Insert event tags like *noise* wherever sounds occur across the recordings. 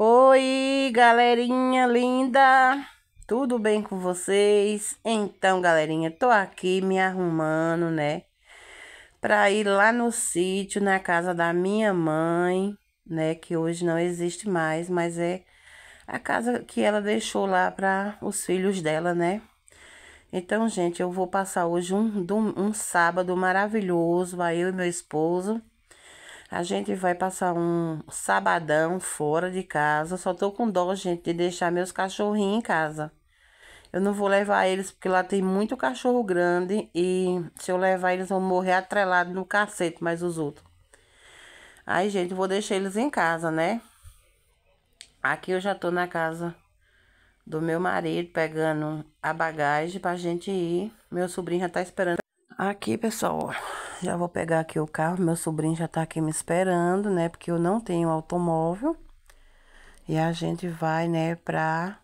Oi, galerinha linda! Tudo bem com vocês? Então, galerinha, tô aqui me arrumando, né? Pra ir lá no sítio, na casa da minha mãe, né? Que hoje não existe mais, mas é a casa que ela deixou lá para os filhos dela, né? Então, gente, eu vou passar hoje um, um sábado maravilhoso, aí eu e meu esposo a gente vai passar um sabadão fora de casa. Só tô com dó, gente, de deixar meus cachorrinhos em casa. Eu não vou levar eles porque lá tem muito cachorro grande e se eu levar eles vão morrer atrelado no cacete, mais os outros. Aí, gente, vou deixar eles em casa, né? Aqui eu já tô na casa do meu marido pegando a bagagem pra gente ir. Meu sobrinho já tá esperando. Aqui, pessoal, já vou pegar aqui o carro, meu sobrinho já tá aqui me esperando, né, porque eu não tenho automóvel. E a gente vai, né, pra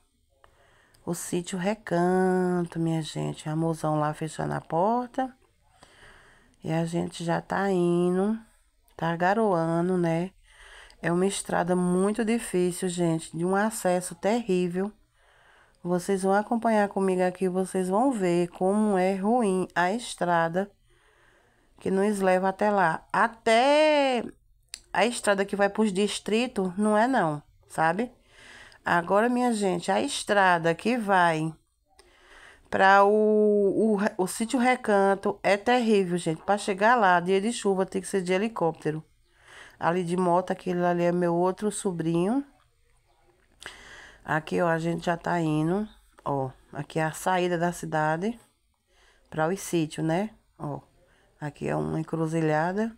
o sítio Recanto, minha gente. A mozão lá fechando a porta. E a gente já tá indo, tá garoando, né. É uma estrada muito difícil, gente, de um acesso terrível. Vocês vão acompanhar comigo aqui, vocês vão ver como é ruim a estrada que nos leva até lá. Até a estrada que vai para os distritos, não é não, sabe? Agora, minha gente, a estrada que vai para o, o, o sítio Recanto é terrível, gente. Para chegar lá, dia de chuva, tem que ser de helicóptero. Ali de moto, aquele ali é meu outro sobrinho. Aqui, ó, a gente já tá indo, ó, aqui é a saída da cidade para o sítio né? Ó, aqui é uma encruzilhada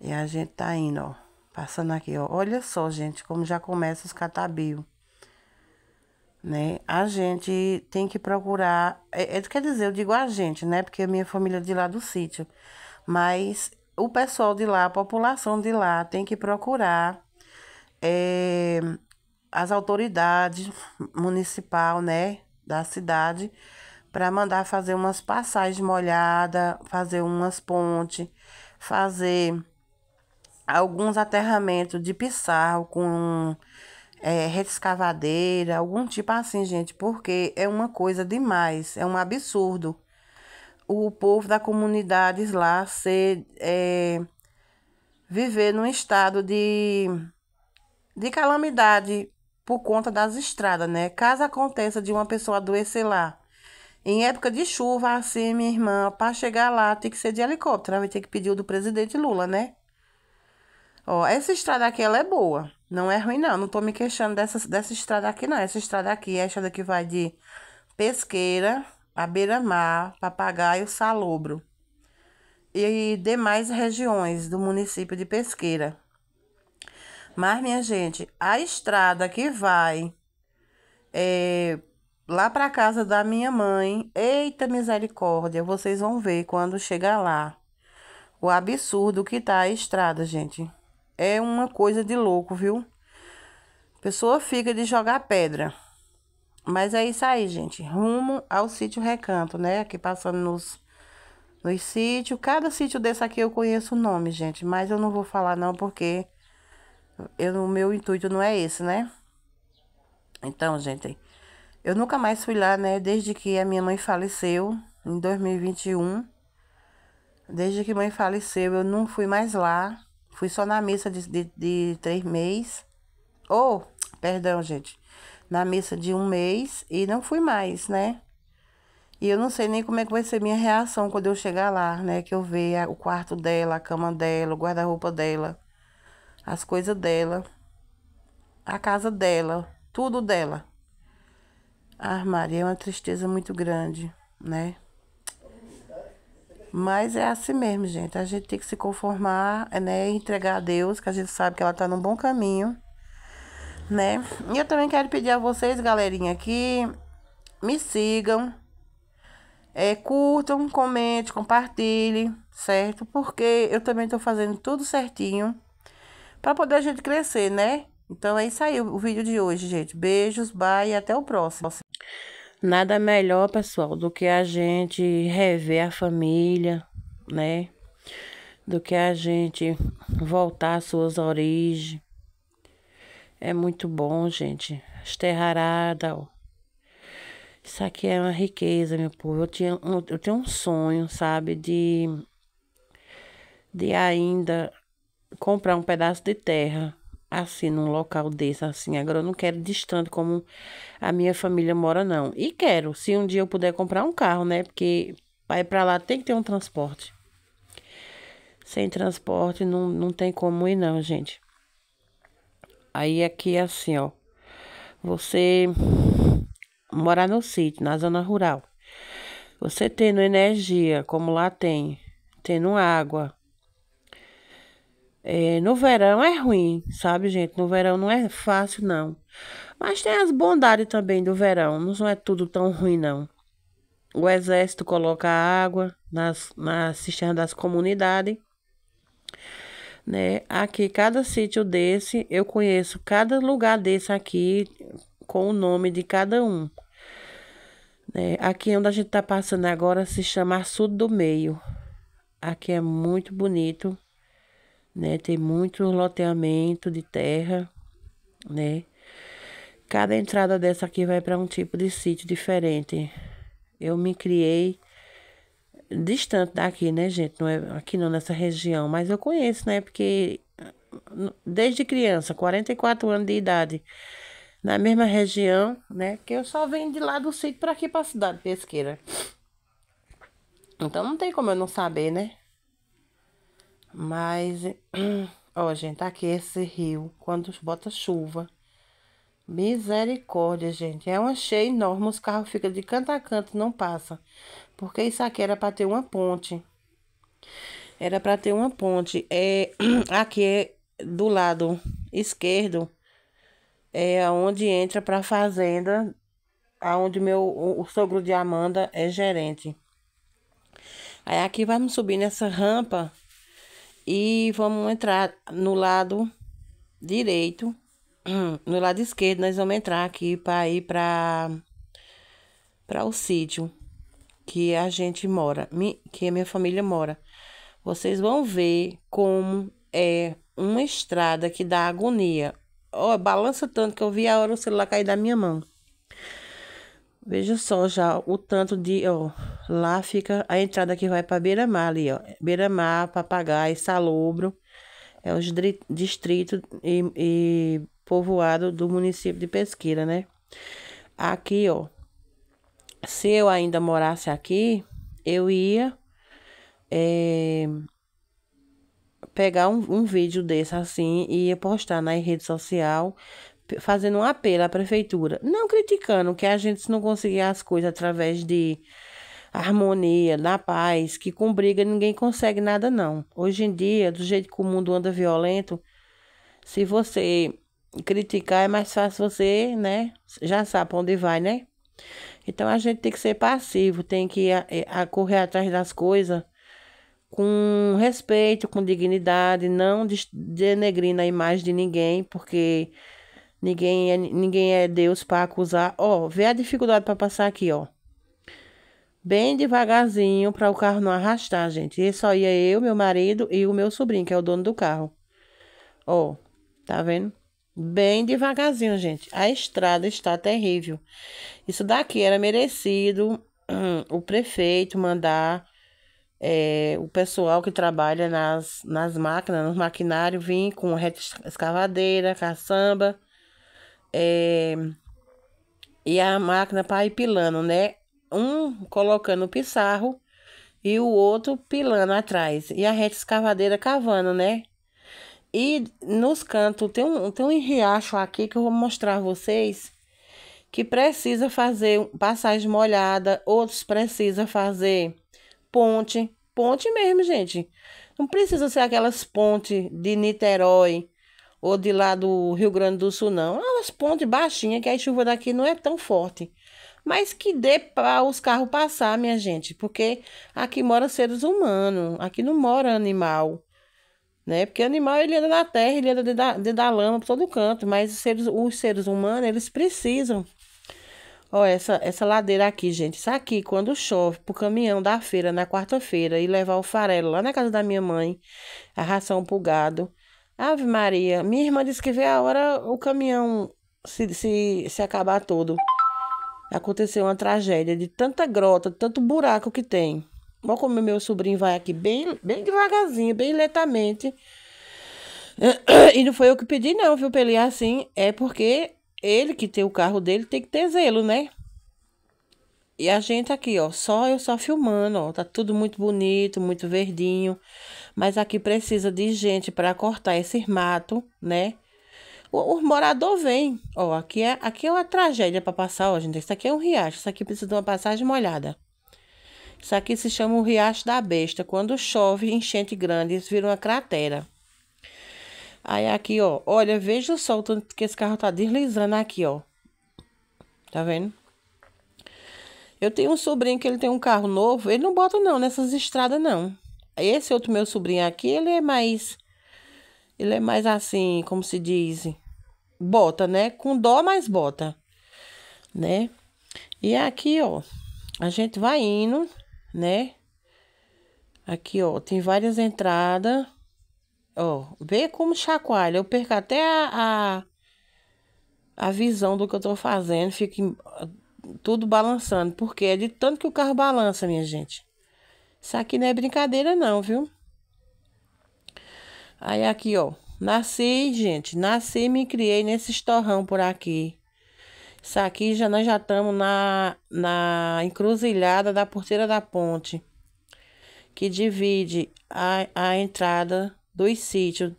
e a gente tá indo, ó, passando aqui, ó. Olha só, gente, como já começa os catabios né? A gente tem que procurar. É, é, quer dizer, eu digo a gente, né? Porque a minha família é de lá do sítio. Mas o pessoal de lá, a população de lá, tem que procurar é, as autoridades municipal, né, da cidade, para mandar fazer umas passagens molhadas, fazer umas pontes, fazer alguns aterramentos de pisar com é, escavadeira, algum tipo assim, gente, porque é uma coisa demais, é um absurdo o povo da comunidade lá ser, é, viver num estado de, de calamidade por conta das estradas, né? Caso aconteça de uma pessoa adoecer lá. Em época de chuva, assim, minha irmã, para chegar lá tem que ser de helicóptero. Vai ter que pedir o do presidente Lula, né? Ó, essa estrada aqui, ela é boa. Não é ruim, não. Não tô me queixando dessa, dessa estrada aqui, não. Essa estrada aqui é a estrada que vai de Pesqueira a Beira-Mar, Papagaio, Salobro. E demais regiões do município de Pesqueira. Mas, minha gente, a estrada que vai é, lá para casa da minha mãe, eita misericórdia, vocês vão ver quando chegar lá. O absurdo que tá a estrada, gente. É uma coisa de louco, viu? A pessoa fica de jogar pedra. Mas é isso aí, gente. Rumo ao sítio Recanto, né? Aqui passando nos, nos sítios. Cada sítio desse aqui eu conheço o nome, gente. Mas eu não vou falar não, porque eu, o meu intuito não é esse, né? Então, gente, eu nunca mais fui lá, né? Desde que a minha mãe faleceu, em 2021. Desde que mãe faleceu, eu não fui mais lá. Fui só na missa de, de, de três meses. Ou, oh, perdão, gente. Na missa de um mês e não fui mais, né? E eu não sei nem como é que vai ser minha reação quando eu chegar lá, né? Que eu ver o quarto dela, a cama dela, o guarda-roupa dela as coisas dela, a casa dela, tudo dela. Ah, Maria, é uma tristeza muito grande, né? Mas é assim mesmo, gente. A gente tem que se conformar, né? Entregar a Deus, que a gente sabe que ela tá num bom caminho, né? E eu também quero pedir a vocês, galerinha, que me sigam, é, curtam, comente, compartilhem, certo? Porque eu também tô fazendo tudo certinho para poder a gente crescer, né? Então é isso aí o vídeo de hoje, gente. Beijos, bye e até o próximo. Nada melhor, pessoal, do que a gente rever a família, né? Do que a gente voltar às suas origens. É muito bom, gente. Esterrarada, ó. Isso aqui é uma riqueza, meu povo. Eu, tinha, eu tenho um sonho, sabe, de, de ainda comprar um pedaço de terra assim num local desse assim agora eu não quero distante como a minha família mora não e quero se um dia eu puder comprar um carro né porque vai ir para lá tem que ter um transporte sem transporte não, não tem como ir não gente aí aqui é assim ó você morar no sítio na zona rural você tendo energia como lá tem tendo água é, no verão é ruim, sabe, gente? No verão não é fácil, não. Mas tem as bondades também do verão. Não é tudo tão ruim, não. O exército coloca água nas, nas cisternas das comunidades. Né? Aqui, cada sítio desse, eu conheço cada lugar desse aqui com o nome de cada um. Né? Aqui onde a gente está passando agora se chama sul do Meio. Aqui é muito bonito né? Tem muito loteamento de terra, né? Cada entrada dessa aqui vai para um tipo de sítio diferente. Eu me criei distante daqui, né, gente? Não é aqui não nessa região, mas eu conheço, né? Porque desde criança, 44 anos de idade, na mesma região, né? Que eu só venho de lá do sítio para aqui para a cidade pesqueira. Então não tem como eu não saber, né? Mas, *clears throat* ó, gente, aqui esse rio, quando bota chuva, misericórdia, gente. É uma cheia enorme, os carros ficam de canto a canto, não passa. Porque isso aqui era para ter uma ponte. Era para ter uma ponte. É, *clears throat* aqui é do lado esquerdo, é onde entra para fazenda, aonde meu, o, o sogro de Amanda é gerente. Aí aqui vamos subir nessa rampa e vamos entrar no lado direito, *clears throat* no lado esquerdo, nós vamos entrar aqui para ir para para o sítio que a gente mora, que a minha família mora. Vocês vão ver como é uma estrada que dá agonia. Oh, balança tanto que eu vi a hora o celular cair da minha mão. Veja só já o tanto de, ó, oh Lá fica a entrada que vai para Beira-Mar ali, ó. Beira-Mar, Papagai, Salobro. É os distrito e, e povoado do município de Pesqueira, né? Aqui, ó. Se eu ainda morasse aqui, eu ia é, pegar um, um vídeo desse assim e ia postar na rede social fazendo um apelo à prefeitura, não criticando que a gente não conseguia as coisas através de harmonia, na paz, que com briga ninguém consegue nada, não. Hoje em dia, do jeito que o mundo anda violento, se você criticar é mais fácil você, né? Já sabe pra onde vai, né? Então a gente tem que ser passivo, tem que a, é, é, a correr atrás das coisas com respeito, com dignidade, não denegrindo a imagem de ninguém, porque ninguém é, ninguém é Deus para acusar. Ó, oh, vê a dificuldade para passar aqui, ó bem devagarzinho para o carro não arrastar, gente. E só ia eu, meu marido e o meu sobrinho, que é o dono do carro. Ó, oh, tá vendo? Bem devagarzinho, gente. A estrada está terrível. Isso daqui era merecido hum, o prefeito mandar é, o pessoal que trabalha nas, nas máquinas, nos maquinários, vir com reta escavadeira, caçamba. É, e a máquina para ir pilando, né? um colocando o pissarro e o outro pilando atrás. E a reta escavadeira cavando, né? E nos cantos tem um, tem um riacho aqui que eu vou mostrar a vocês que precisa fazer passagem molhada, outros precisa fazer ponte, ponte mesmo, gente. Não precisa ser aquelas pontes de Niterói ou de lá do Rio Grande do Sul, não. É umas pontes baixinhas que a chuva daqui não é tão forte mas que dê para os carros passar, minha gente, porque aqui mora seres humanos, aqui não mora animal, né? Porque animal ele anda na terra, ele anda dentro da, dentro da lama por todo canto, mas os seres, os seres humanos eles precisam. Ó, essa, essa ladeira aqui, gente, isso aqui, quando chove pro caminhão da feira na quarta-feira e levar o farelo lá na casa da minha mãe, a ração pro gado. Ave Maria, minha irmã disse que vê a hora o caminhão se, se, se acabar todo aconteceu uma tragédia de tanta grota, tanto buraco que tem. Olha como meu sobrinho vai aqui bem, bem devagarzinho, bem lentamente. *coughs* E não foi eu que pedi, não, viu, pra ele ir é assim. É porque ele que tem o carro dele tem que ter zelo, né? E a gente aqui, ó, só eu só filmando, ó, tá tudo muito bonito, muito verdinho, mas aqui precisa de gente para cortar esse mato, né? O, o morador vem. Ó, aqui é, aqui é uma tragédia para passar, ó, gente. Isso aqui é um riacho. Isso aqui precisa de uma passagem molhada. Isso aqui se chama o riacho da besta. Quando chove, enchente grande, isso vira uma cratera. Aí aqui, ó. Olha, veja o sol tanto que esse carro tá deslizando aqui, ó. Tá vendo? Eu tenho um sobrinho que ele tem um carro novo. Ele não bota, não, nessas estradas, não. Esse outro meu sobrinho aqui, ele é mais ele é mais assim, como se diz, bota, né? Com dó, mas bota, né? E aqui, ó, a gente vai indo, né? Aqui, ó, tem várias entradas. Ó, vê como chacoalha. Eu perco até a, a, a visão do que eu tô fazendo. Fica tudo balançando, porque é de tanto que o carro balança, minha gente. Isso aqui não é brincadeira não, viu? Aí aqui, ó. Nasci, gente. Nasci e me criei nesse estorrão por aqui. Isso aqui já nós já estamos na, na encruzilhada da porteira da ponte. Que divide a, a entrada dos sítios.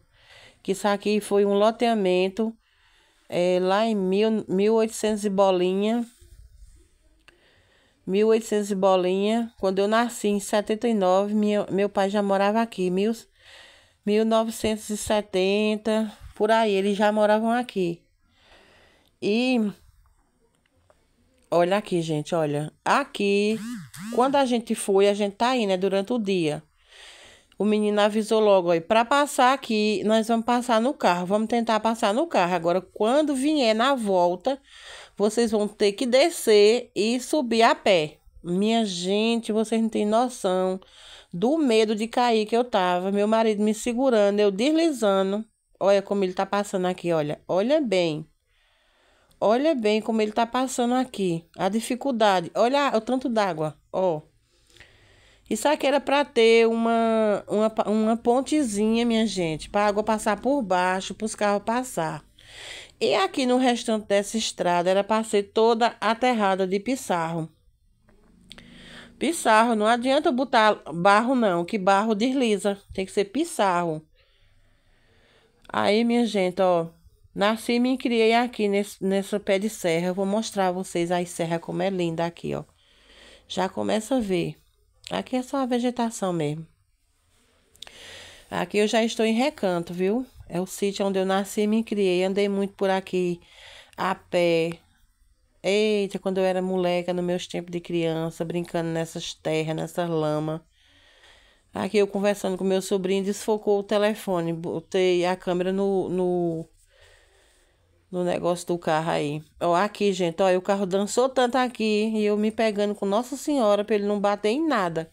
Que isso aqui foi um loteamento é, lá em mil, 1800 e bolinha. 1800 e bolinha. Quando eu nasci em 79, minha, meu pai já morava aqui. 1800 1970, por aí, eles já moravam aqui. E olha aqui, gente, olha. Aqui, quando a gente foi, a gente tá aí, né, durante o dia. O menino avisou logo aí, para passar aqui, nós vamos passar no carro, vamos tentar passar no carro. Agora, quando vier na volta, vocês vão ter que descer e subir a pé. Minha gente, vocês não têm noção do medo de cair que eu tava. Meu marido me segurando, eu deslizando. Olha como ele tá passando aqui, olha. Olha bem. Olha bem como ele tá passando aqui. A dificuldade. Olha o tanto d'água, ó. Isso aqui era para ter uma, uma, uma pontezinha, minha gente, para água passar por baixo, para os carros passar. E aqui no restante dessa estrada era pra ser toda aterrada de pissarro. Pissarro, não adianta botar barro não, que barro desliza. Tem que ser pissarro. Aí, minha gente, ó. Nasci e me criei aqui nesse, nesse pé de serra. Eu vou mostrar a vocês a serra como é linda aqui, ó. Já começa a ver. Aqui é só a vegetação mesmo. Aqui eu já estou em recanto, viu? É o sítio onde eu nasci e me criei. Andei muito por aqui a pé, Eita, quando eu era moleca, nos meus tempos de criança, brincando nessas terras, nessas lamas. Aqui eu conversando com meu sobrinho, desfocou o telefone. Botei a câmera no, no, no negócio do carro aí. Ó, aqui, gente, ó, o carro dançou tanto aqui. E eu me pegando com Nossa Senhora pra ele não bater em nada.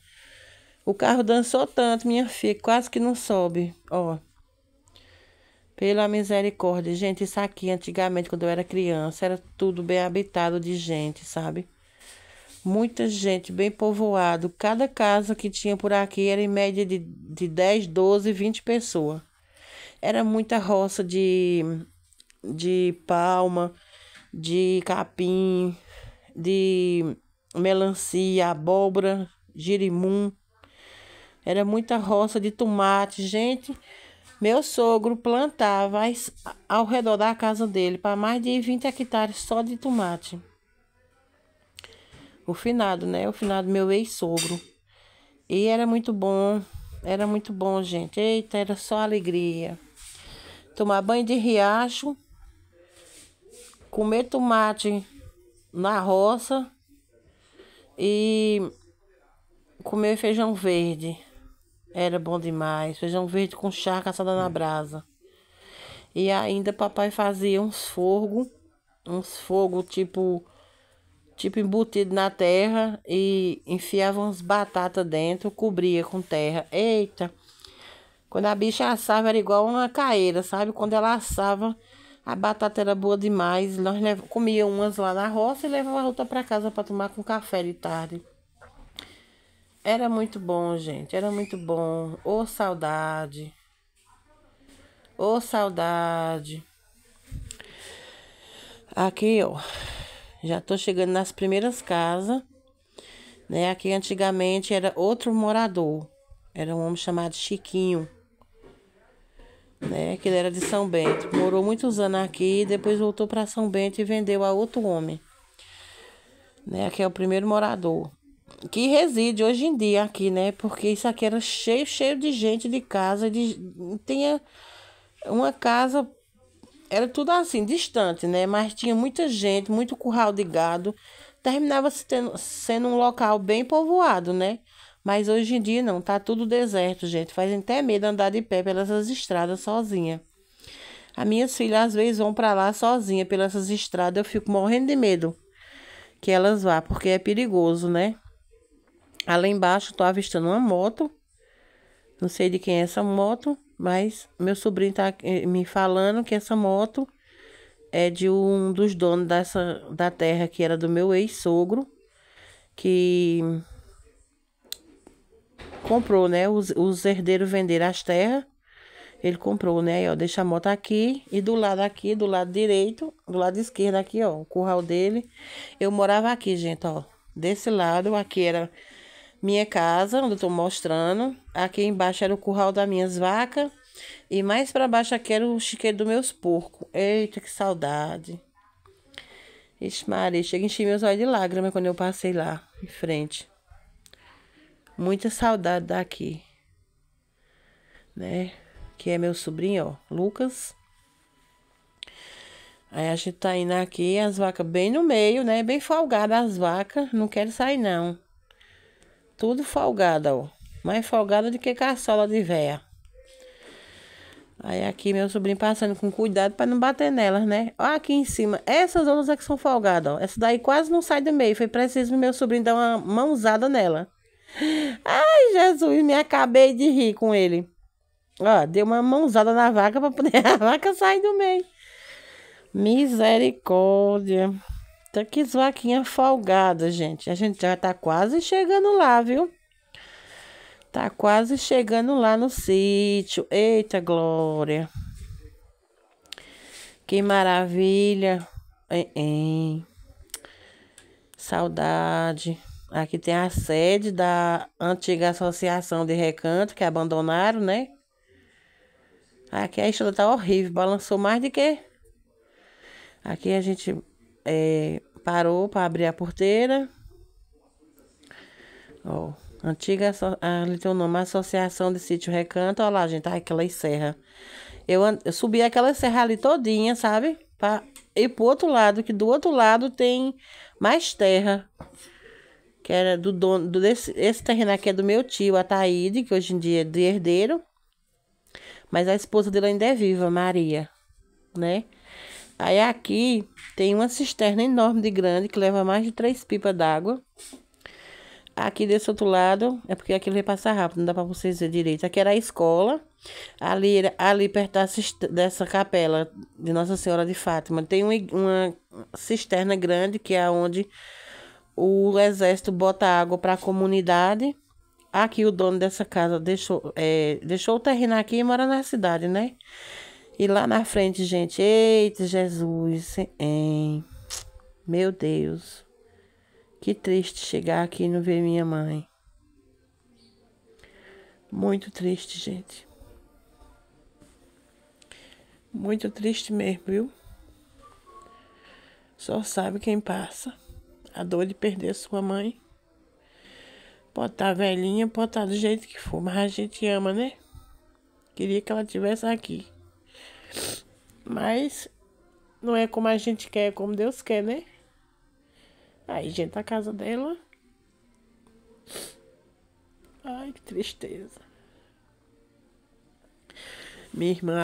O carro dançou tanto, minha filha, quase que não sobe. Ó. Pela misericórdia. Gente, isso aqui, antigamente, quando eu era criança, era tudo bem habitado de gente, sabe? Muita gente, bem povoado. Cada casa que tinha por aqui era em média de, de 10, 12, 20 pessoas. Era muita roça de, de palma, de capim, de melancia, abóbora, girimum. Era muita roça de tomate, gente. Meu sogro plantava ao redor da casa dele para mais de 20 hectares só de tomate. O finado, né? O finado, meu ex-sogro. E era muito bom, era muito bom, gente. Eita, era só alegria. Tomar banho de riacho, comer tomate na roça e comer feijão verde. Era bom demais. Feijão verde com chá assada na é. brasa. E ainda papai fazia uns fogo, uns fogo tipo tipo embutido na terra e enfiava uns batata dentro, cobria com terra. Eita. Quando a bicha assava era igual uma caeira, sabe? Quando ela assava, a batata era boa demais. Nós comíamos umas lá na roça e levava a outra para casa para tomar com café de tarde. Era muito bom, gente. Era muito bom. Ô oh, saudade. Ô oh, saudade. Aqui, ó. Já tô chegando nas primeiras casas. Né? Aqui antigamente era outro morador. Era um homem chamado Chiquinho. Né? Que ele era de São Bento. Morou muitos anos aqui, depois voltou para São Bento e vendeu a outro homem. Né? Aqui é o primeiro morador que reside hoje em dia aqui, né? Porque isso aqui era cheio, cheio de gente de casa, de, tinha uma casa, era tudo assim, distante, né? Mas tinha muita gente, muito curral de gado, terminava -se tendo, sendo um local bem povoado, né? Mas hoje em dia não, tá tudo deserto, gente. Faz até medo andar de pé pelas estradas sozinha. As minhas filhas às vezes vão para lá sozinha pelas estradas, eu fico morrendo de medo que elas vá, porque é perigoso, né? Além ah, embaixo, estou avistando uma moto. Não sei de quem é essa moto, mas meu sobrinho está eh, me falando que essa moto é de um dos donos dessa, da terra que era do meu ex-sogro, que comprou, né? Os, os herdeiros venderam as terras. Ele comprou, né? Aí, ó, deixa a moto aqui. E do lado aqui, do lado direito, do lado esquerdo aqui, ó, o curral dele. Eu morava aqui, gente, ó. Desse lado, aqui era minha casa, onde eu tô mostrando. Aqui embaixo era o curral das minhas vacas. E mais para baixo aqui era o chiqueiro dos meus porcos. Eita, que saudade. Ixi, Maria, chega a encher meus olhos de lágrimas quando eu passei lá em frente. Muita saudade daqui. Né? Que é meu sobrinho, ó, Lucas. Aí a gente tá indo aqui, as vacas bem no meio, né? Bem folgadas as vacas. Não quero sair, não. Tudo folgada, ó. Mais folgada do que caçola de véia. Aí aqui meu sobrinho passando com cuidado para não bater nelas, né? Ó, aqui em cima. Essas outras aqui é são folgadas, ó. Essa daí quase não sai do meio. Foi preciso meu sobrinho dar uma mãozada nela. Ai, Jesus, me acabei de rir com ele. Ó, deu uma mãozada na vaca para poder *laughs* a vaca sair do meio. Misericórdia. Tá que zoaquinha folgada, gente. A gente já tá quase chegando lá, viu? Tá quase chegando lá no sítio. Eita, Glória. Que maravilha. Hein, hein. Saudade. Aqui tem a sede da antiga associação de recanto que abandonaram, né? Aqui a estrada tá horrível. Balançou mais de quê? Aqui a gente é, parou para abrir a porteira. Ó, antiga, ali tem o nome, Associação de Sítio Recanto. olha lá, gente, tá aquela serra. Eu, eu subi aquela serra ali todinha, sabe? Pra ir pro outro lado, que do outro lado tem mais terra. Que era do dono, do, desse, esse terreno aqui é do meu tio, Ataíde, que hoje em dia é de herdeiro. Mas a esposa dele ainda é viva, Maria, né? Aí aqui tem uma cisterna enorme de grande que leva mais de três pipas d'água. Aqui desse outro lado, é porque aquilo vai passar rápido, não dá para vocês ver direito. Aqui era a escola. Ali, ali perto dessa capela de Nossa Senhora de Fátima tem uma, uma cisterna grande que é onde o exército bota água para a comunidade. Aqui o dono dessa casa deixou, é, deixou o terreno aqui e mora na cidade, né? E lá na frente, gente, eita Jesus, hein? Meu Deus. Que triste chegar aqui e não ver minha mãe. Muito triste, gente. Muito triste mesmo, viu? Só sabe quem passa. A dor de perder sua mãe. Pode estar tá velhinha, pode estar tá do jeito que for, mas a gente ama, né? Queria que ela tivesse aqui. Mas não é como a gente quer, é como Deus quer, né? Aí, gente, a casa dela. Ai, que tristeza. Minha irmã